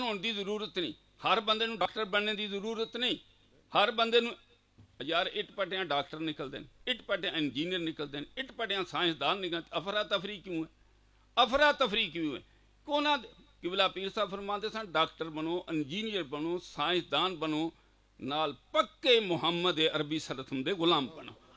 ਹੋਣ ਦੀ ਜ਼ਰੂਰਤ ਨਹੀਂ ਹਰ ਬੰਦੇ ਨੂੰ ਡਾਕਟਰ ਬਣਨ ਦੀ ਜ਼ਰੂਰਤ ਨਹੀਂ ਹਰ ਬੰਦੇ ਨੂੰ ਯਾਰ ਇਟ ਪਟਿਆਂ ਡਾਕਟਰ ਨਿਕਲਦੇ ਨੇ ਇਟ ਪਟਿਆਂ ਇੰਜੀਨੀਅਰ ਨਿਕਲਦੇ ਨੇ ਇਟ ਪਟਿਆਂ ਸਾਇੰਸਦਾਨ ਨਿਕਲਦੇ ਅਫਰਾ ਤਫਰੀ ਕਿਉਂ ਹੈ ਅਫਰਾ ਤਫਰੀ ਕਿਉਂ ਹੈ ਕੋਨਾ ਕਿਬਲਾ ਪੀਰ ਸਾਹਿਬ ਫਰਮਾਉਂਦੇ ਸਨ ਡਾਕਟਰ ਬਣੋ ਇੰਜੀਨੀਅਰ ਬਣੋ ਸਾਇੰਸਦਾਨ ਬਣੋ ਨਾਲ ਪੱਕੇ ਮੁਹੰਮਦ ਅਰਬੀ ਸਰਤਮ ਦੇ ਗੁਲਾਮ ਬਣੋ